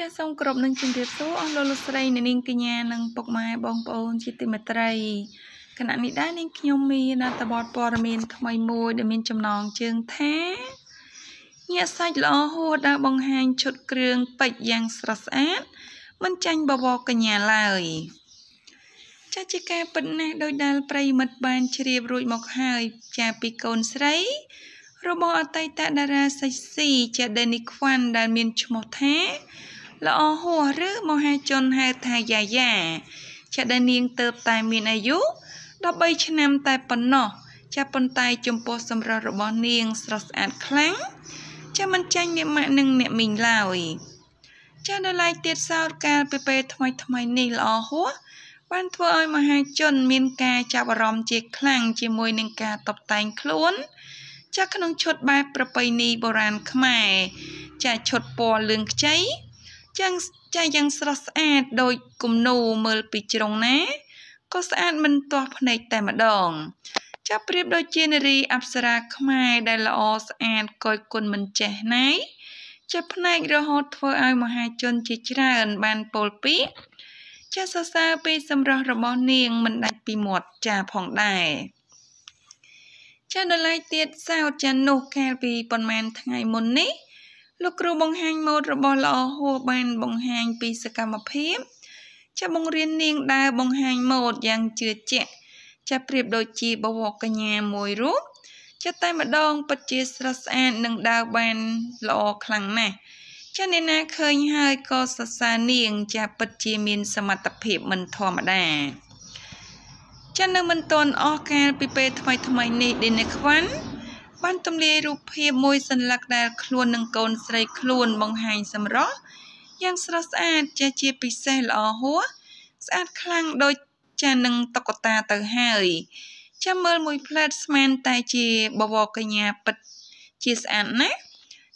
ចាសសូមគោរពនឹងជម្រាបសួរអស់លោកលោកស្រីអ្នកនាងកញ្ញានិងពុកម៉ែបងប្អូនជាទីមេត្រីគណៈនេះដែរនាងខ្ញុំមានអត្ថបទព័ត៌មានថ្មីមួយដែលមាន ចំណងជើងថាញាក់សាច់ល្អហួសដែលបង្ហាញឈុតគ្រឿងពេជ្រយ៉ាងស្រស់ស្អាតមិនចាញ់បបរកញ្ញាឡើយចាសជាការពិតណាស់ដោយដែលប្រិមិត្តបានជ្រាបរួចមកហើយចាពីកូនស្រី របស់អតីតតារាសាច់ស៊ីជា Denny Kwan ដែលមានឈ្មោះថាល្អហួសឬមហាជនហៅថាយាយាចាដែលនាងទៅតែមានអាយុ13ឆ្នាំតែប៉ុណ្ណោះចាប៉ុន្តែចំពោះសម្រស់របស់នាងស្រស់ស្អាតខ្លាំងចាមិនចាញ់អ្នកម៉ាក់និងអ្នកមីងឡើយចានៅឡាយទៀតសោតកាលពីពេលថ្មីថ្មីនេះល្អហួសបានធ្វើឲ្យមហាជនមានការចាប់អារម្មណ៍ជាខ្លាំងជាមួយនឹងការតបតែងខ្លួនចាក្នុងឈុតបែបប្រពៃណីបុរាណខ្មែរចាឈុតពណ៌លឿងខ្ចីយ៉ាងចាយ៉ាងស្រស់ស្អាតដូចគំនូរមើលពីជ្រុងណាក៏ស្អាតមិនទាស់ភ្នែកតែម្ដងចាប់ប្រៀបដូចជានារី អប្សរាខ្មែរ ដែលល្អស្អាតកយគុណមិនចេះណៃចាភ្នែករហូតធ្វើឲ្យមហាជនជាច្រើនបានពោលពាក្យចាសរសើរពីសម្រស់របស់នាងមិនដាច់ពីមាត់ចាផងដែរចានៅឡើយទៀតសោតចានោះកាលពីប៉ុន្មានថ្ងៃមុននេះលោកគ្រូបង្ហាញម៉ូដរបស់ល្អហួសបាន បង្ហាញពីសកម្មភាពចាបង្រៀននាងដើរបង្ហាញម៉ូដយ៉ាងជឿជាក់ចាប្រៀបដូចជាបវរកញ្ញាមួយរូបចាតែម្ដងពិតជាស្រស់ស្អាតនិងដើរបានល្អខ្លាំងណាស់ចាអ្នកណាឃើញហើយក៏សរសើរនាង ចាពិតជាមានសមត្ថភាពមិនធម្មតាចានៅមិនទាន់អស់កាលពីពេលថ្មីថ្មីនេះឌីនេខ្វាន់បានទម្លាយរូបភាពមួយសន្លឹកដែលខ្លួននឹងកូនស្រីខ្លួនបង្ហាញសម្រស់យ៉ាងស្រស់ស្អាតចេះជាពិសេសល្អហួសស្អាតខ្លាំងដូចចានឹងតុកតាទៅហើយចាំមើលមួយផ្លែតស្មានតែជាបវរកញ្ញាពិតជាស្អាតណាស់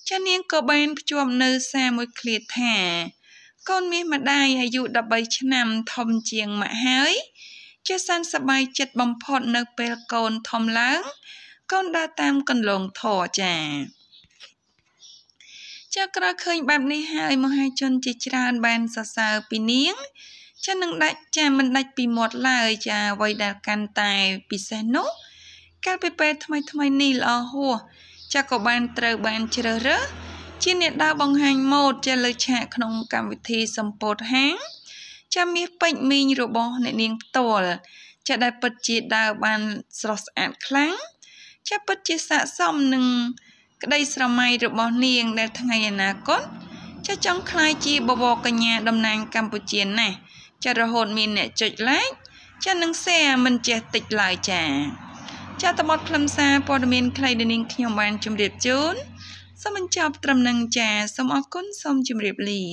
ចានាងក៏បានភ្ជាប់នៅសារមួយឃ្លាថាកូនមាសម្ដាយអាយុ13ឆ្នាំធំជាងម៉ាក់ហើយជាសានសប្បាយចិត្តបំផុតនៅពេលកូនធំឡើងកូនដើរតាមកន្លងធរចាចាក្រឃើញបែបនេះហើយមហាជនជាច្រើនបានសរសើរពីនាងចានឹងដាច់ចាមិនដាច់ពីមាត់ឡើយចាអ្វីដែលកាន់តែពិសេសនោះកាលពីពេលថ្មីថ្មីនេះល្អហួសចាក៏បានត្រូវបានជ្រើសរើសជាអ្នកដើរបង្ហាញម៉ូដចាលើឆាកក្នុងកម្មវិធីសម្ពោធហាងចាមាសពេជ្រមីងរបស់អ្នកនាងផ្ទាល់ចាដែលពិតជាដើរបានស្រស់ស្អាតខ្លាំងជាពិតជាស័កសមនឹងក្តីស្រមៃរបស់ នាងដែលថ្ងៃអនាគតចាចង់ខ្លាយជាបវរកញ្ញាតំណាងកម្ពុជាណាស់ចារហូត មានអ្នកចុច like ចានឹង share មិនចេះតិចឡើយចាចាតបតខ្លឹមសារព័ត៌មានខ្លីដែលនាងខ្ញុំបានជម្រាបជូនសូមបញ្ចប់ត្រឹមនឹងចាសូមអរគុណសូមជម្រាបលា